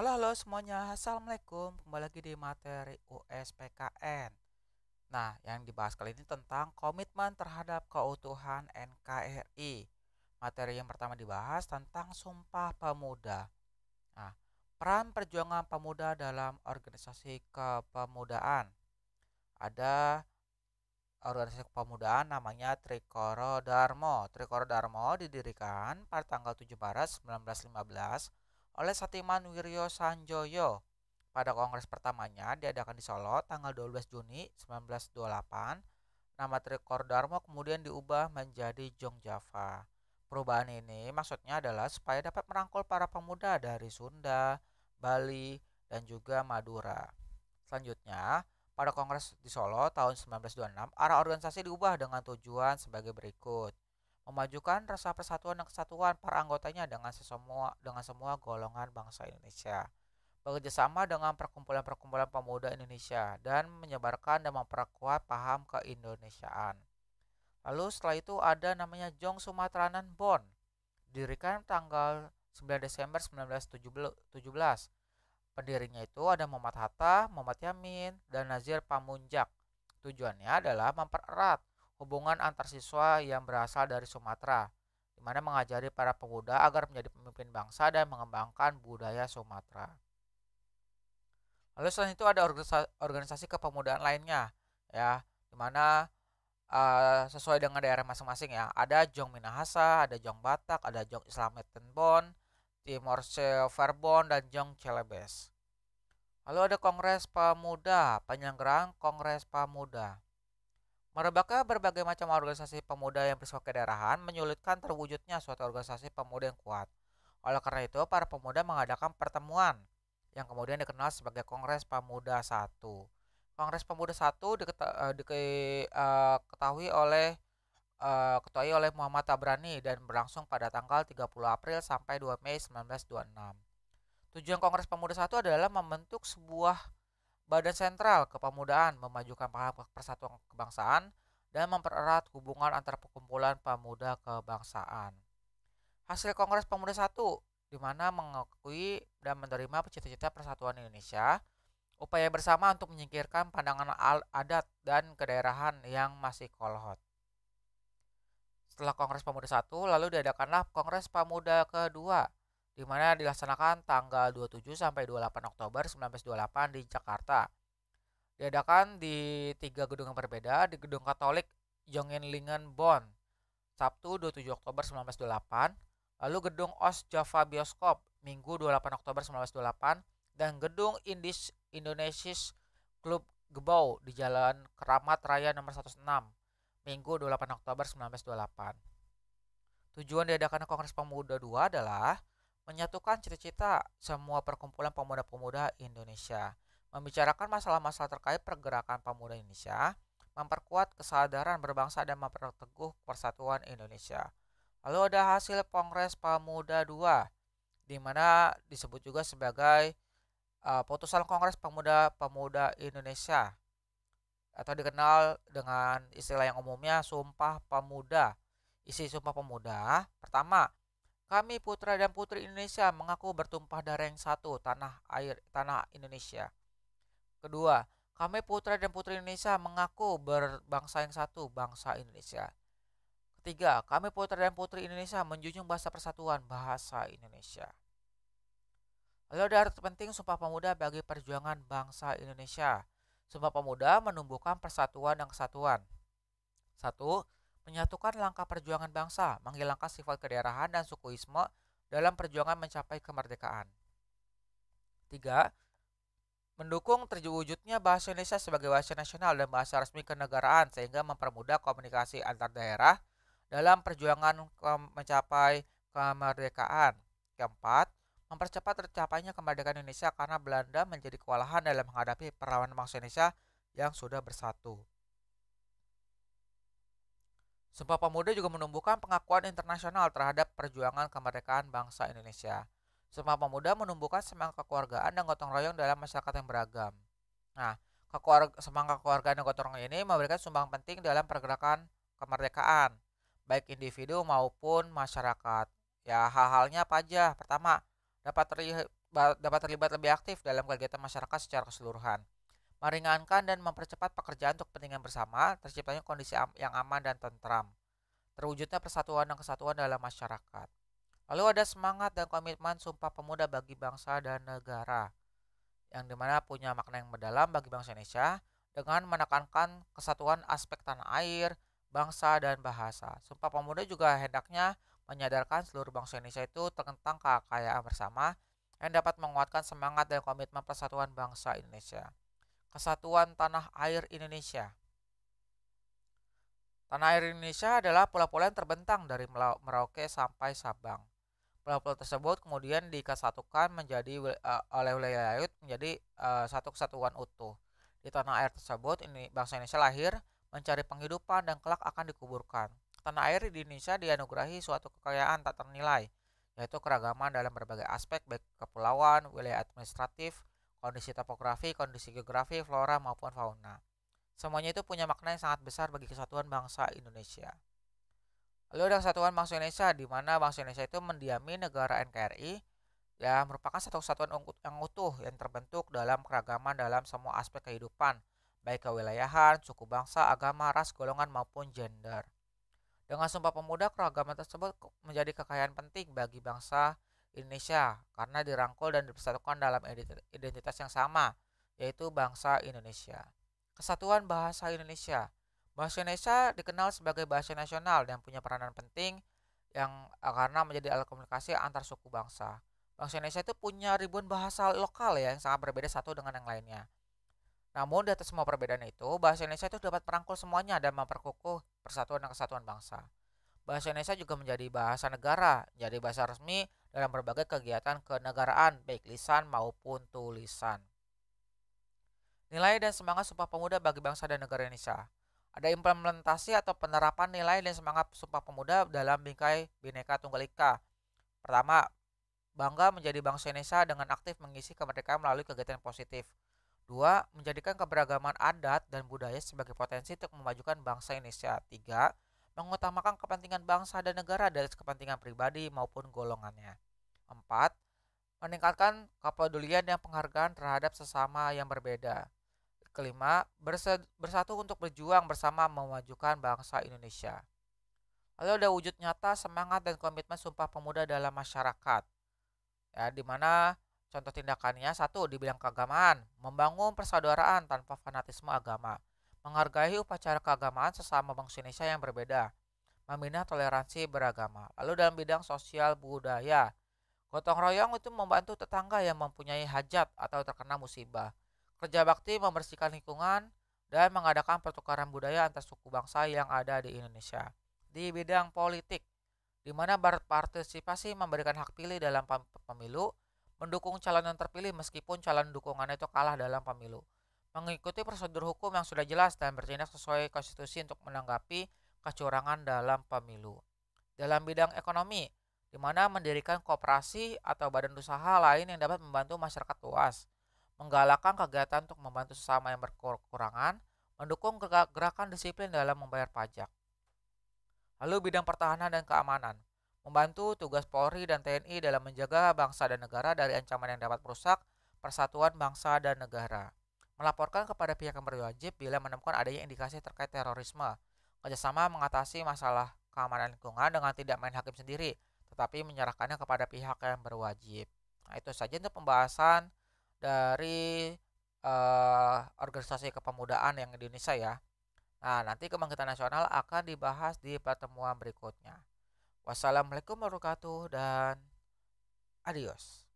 Halo halo semuanya, Assalamualaikum Kembali lagi di materi USPKN Nah, yang dibahas kali ini tentang komitmen terhadap keutuhan NKRI Materi yang pertama dibahas tentang Sumpah Pemuda Nah, peran perjuangan pemuda dalam organisasi kepemudaan Ada organisasi kepemudaan namanya Trikoro Darmo Trikoro Darmo didirikan pada tanggal 7 Maret 1915 oleh Satiman Wiryo Sanjoyo pada kongres pertamanya diadakan di Solo tanggal 12 Juni 1928. Nama Trikor Dharma kemudian diubah menjadi Jong Java Perubahan ini maksudnya adalah supaya dapat merangkul para pemuda dari Sunda, Bali, dan juga Madura. Selanjutnya, pada Kongres di Solo tahun 1926, arah organisasi diubah dengan tujuan sebagai berikut memajukan rasa persatuan dan kesatuan para anggotanya dengan semua dengan semua golongan bangsa Indonesia bekerjasama dengan perkumpulan-perkumpulan pemuda Indonesia dan menyebarkan dan memperkuat paham keindonesiaan. Lalu setelah itu ada namanya Jong Sumatranan Bon, didirikan tanggal 9 Desember 1917. Pendirinya itu ada Muhammad Hatta, Muhammad Yamin, dan Nazir Pamunjak. Tujuannya adalah mempererat hubungan antar siswa yang berasal dari Sumatera, di mana mengajari para pemuda agar menjadi pemimpin bangsa dan mengembangkan budaya Sumatera. Lalu selain itu ada organisasi, kepemudaan lainnya, ya, di mana uh, sesuai dengan daerah masing-masing ya. Ada Jong Minahasa, ada Jong Batak, ada Jong Islamet Tenbon, Timor Verbon, dan Jong Celebes. Lalu ada Kongres Pemuda, penyelenggaraan Kongres Pemuda. Merebaknya berbagai macam organisasi pemuda yang bersifat kedaerahan menyulitkan terwujudnya suatu organisasi pemuda yang kuat. Oleh karena itu, para pemuda mengadakan pertemuan yang kemudian dikenal sebagai Kongres Pemuda Satu. Kongres Pemuda Satu diketahui eh, eh, oleh eh, ketua oleh Muhammad Tabrani dan berlangsung pada tanggal 30 April sampai 2 Mei 1926. Tujuan Kongres Pemuda Satu adalah membentuk sebuah Badan Sentral Kepemudaan memajukan paham persatuan kebangsaan dan mempererat hubungan antara perkumpulan pemuda kebangsaan. Hasil Kongres Pemuda I di mana mengakui dan menerima cita-cita persatuan Indonesia, upaya bersama untuk menyingkirkan pandangan adat dan kedaerahan yang masih kolhot. Setelah Kongres Pemuda I, lalu diadakanlah Kongres Pemuda kedua di mana dilaksanakan tanggal 27 sampai 28 Oktober 1928 di Jakarta. Diadakan di tiga gedung yang berbeda di Gedung Katolik Jongenlingen Bonn Sabtu 27 Oktober 1928, lalu Gedung Os Java Bioskop Minggu 28 Oktober 1928 dan Gedung Indis Indonesis Club Gebau di Jalan Keramat Raya nomor 106, Minggu 28 Oktober 1928. Tujuan diadakan Kongres Pemuda II adalah menyatukan cita-cita semua perkumpulan pemuda-pemuda Indonesia, membicarakan masalah-masalah terkait pergerakan pemuda Indonesia, memperkuat kesadaran berbangsa dan memperteguh persatuan Indonesia. Lalu ada hasil Kongres Pemuda II, di mana disebut juga sebagai uh, putusan Kongres Pemuda-Pemuda Indonesia atau dikenal dengan istilah yang umumnya Sumpah Pemuda. Isi Sumpah Pemuda pertama kami putra dan putri Indonesia mengaku bertumpah darah yang satu tanah air tanah Indonesia. Kedua, kami putra dan putri Indonesia mengaku berbangsa yang satu, bangsa Indonesia. Ketiga, kami putra dan putri Indonesia menjunjung bahasa persatuan, bahasa Indonesia. Lalu ada arti penting Sumpah Pemuda bagi perjuangan bangsa Indonesia. Sumpah Pemuda menumbuhkan persatuan dan kesatuan. Satu, menyatukan langkah perjuangan bangsa, menghilangkan sifat kedaerahan dan sukuisme dalam perjuangan mencapai kemerdekaan. 3. Mendukung terwujudnya bahasa Indonesia sebagai bahasa nasional dan bahasa resmi kenegaraan sehingga mempermudah komunikasi antar daerah dalam perjuangan mencapai kemerdekaan. Keempat, mempercepat tercapainya kemerdekaan Indonesia karena Belanda menjadi kewalahan dalam menghadapi perlawanan bangsa Indonesia yang sudah bersatu. Sumpah Pemuda juga menumbuhkan pengakuan internasional terhadap perjuangan kemerdekaan bangsa Indonesia. Sumpah Pemuda menumbuhkan semangat kekeluargaan dan gotong royong dalam masyarakat yang beragam. Nah, kekeluarga, semangat kekeluargaan dan gotong royong ini memberikan sumbang penting dalam pergerakan kemerdekaan, baik individu maupun masyarakat. Ya, hal-halnya apa aja? Pertama, dapat dapat terlibat lebih aktif dalam kegiatan masyarakat secara keseluruhan meringankan dan mempercepat pekerjaan untuk kepentingan bersama, terciptanya kondisi yang aman dan tentram, terwujudnya persatuan dan kesatuan dalam masyarakat. Lalu ada semangat dan komitmen Sumpah Pemuda bagi bangsa dan negara, yang dimana punya makna yang mendalam bagi bangsa Indonesia dengan menekankan kesatuan aspek tanah air, bangsa, dan bahasa. Sumpah Pemuda juga hendaknya menyadarkan seluruh bangsa Indonesia itu tentang kekayaan bersama yang dapat menguatkan semangat dan komitmen persatuan bangsa Indonesia. Kesatuan Tanah Air Indonesia. Tanah air Indonesia adalah pulau-pulau yang terbentang dari Merauke sampai Sabang. Pulau-pulau tersebut kemudian dikesatukan menjadi uh, oleh wilayah laut menjadi uh, satu kesatuan utuh. Di tanah air tersebut ini bangsa Indonesia lahir mencari penghidupan dan kelak akan dikuburkan. Tanah air di Indonesia dianugerahi suatu kekayaan tak ternilai, yaitu keragaman dalam berbagai aspek baik kepulauan, wilayah administratif, kondisi topografi, kondisi geografi, flora maupun fauna. Semuanya itu punya makna yang sangat besar bagi kesatuan bangsa Indonesia. Lalu ada kesatuan bangsa Indonesia di mana bangsa Indonesia itu mendiami negara NKRI ya merupakan satu kesatuan yang utuh yang terbentuk dalam keragaman dalam semua aspek kehidupan, baik kewilayahan, suku bangsa, agama, ras, golongan maupun gender. Dengan Sumpah Pemuda, keragaman tersebut menjadi kekayaan penting bagi bangsa Indonesia karena dirangkul dan dipersatukan dalam identitas yang sama, yaitu bangsa Indonesia. Kesatuan Bahasa Indonesia Bahasa Indonesia dikenal sebagai bahasa nasional dan punya peranan penting yang eh, karena menjadi alat komunikasi antar suku bangsa. Bangsa Indonesia itu punya ribuan bahasa lokal ya yang sangat berbeda satu dengan yang lainnya. Namun di atas semua perbedaan itu, bahasa Indonesia itu dapat merangkul semuanya dan memperkukuh persatuan dan kesatuan bangsa bahasa Indonesia juga menjadi bahasa negara, jadi bahasa resmi dalam berbagai kegiatan kenegaraan, baik lisan maupun tulisan. Nilai dan semangat Sumpah Pemuda bagi bangsa dan negara Indonesia. Ada implementasi atau penerapan nilai dan semangat Sumpah Pemuda dalam bingkai Bhinneka Tunggal Ika. Pertama, bangga menjadi bangsa Indonesia dengan aktif mengisi kemerdekaan melalui kegiatan positif. Dua, menjadikan keberagaman adat dan budaya sebagai potensi untuk memajukan bangsa Indonesia. Tiga, mengutamakan kepentingan bangsa dan negara dari kepentingan pribadi maupun golongannya. 4. Meningkatkan kepedulian dan penghargaan terhadap sesama yang berbeda. Kelima, bersatu untuk berjuang bersama memajukan bangsa Indonesia. Lalu ada wujud nyata semangat dan komitmen Sumpah Pemuda dalam masyarakat. Ya, di mana contoh tindakannya satu di bidang keagamaan, membangun persaudaraan tanpa fanatisme agama menghargai upacara keagamaan sesama bangsa Indonesia yang berbeda, meminah toleransi beragama. Lalu dalam bidang sosial budaya, gotong royong itu membantu tetangga yang mempunyai hajat atau terkena musibah. Kerja bakti membersihkan lingkungan dan mengadakan pertukaran budaya antar suku bangsa yang ada di Indonesia. Di bidang politik, di mana berpartisipasi memberikan hak pilih dalam pemilu, mendukung calon yang terpilih meskipun calon dukungannya itu kalah dalam pemilu mengikuti prosedur hukum yang sudah jelas dan bertindak sesuai konstitusi untuk menanggapi kecurangan dalam pemilu. Dalam bidang ekonomi, di mana mendirikan kooperasi atau badan usaha lain yang dapat membantu masyarakat luas, menggalakkan kegiatan untuk membantu sesama yang berkekurangan, mendukung gerakan disiplin dalam membayar pajak. Lalu bidang pertahanan dan keamanan, membantu tugas Polri dan TNI dalam menjaga bangsa dan negara dari ancaman yang dapat merusak persatuan bangsa dan negara melaporkan kepada pihak yang berwajib bila menemukan adanya indikasi terkait terorisme, kerjasama mengatasi masalah keamanan lingkungan dengan tidak main hakim sendiri, tetapi menyerahkannya kepada pihak yang berwajib. Nah, itu saja untuk pembahasan dari uh, organisasi kepemudaan yang di Indonesia ya. Nah, nanti kebangkitan nasional akan dibahas di pertemuan berikutnya. Wassalamualaikum warahmatullahi wabarakatuh dan adios.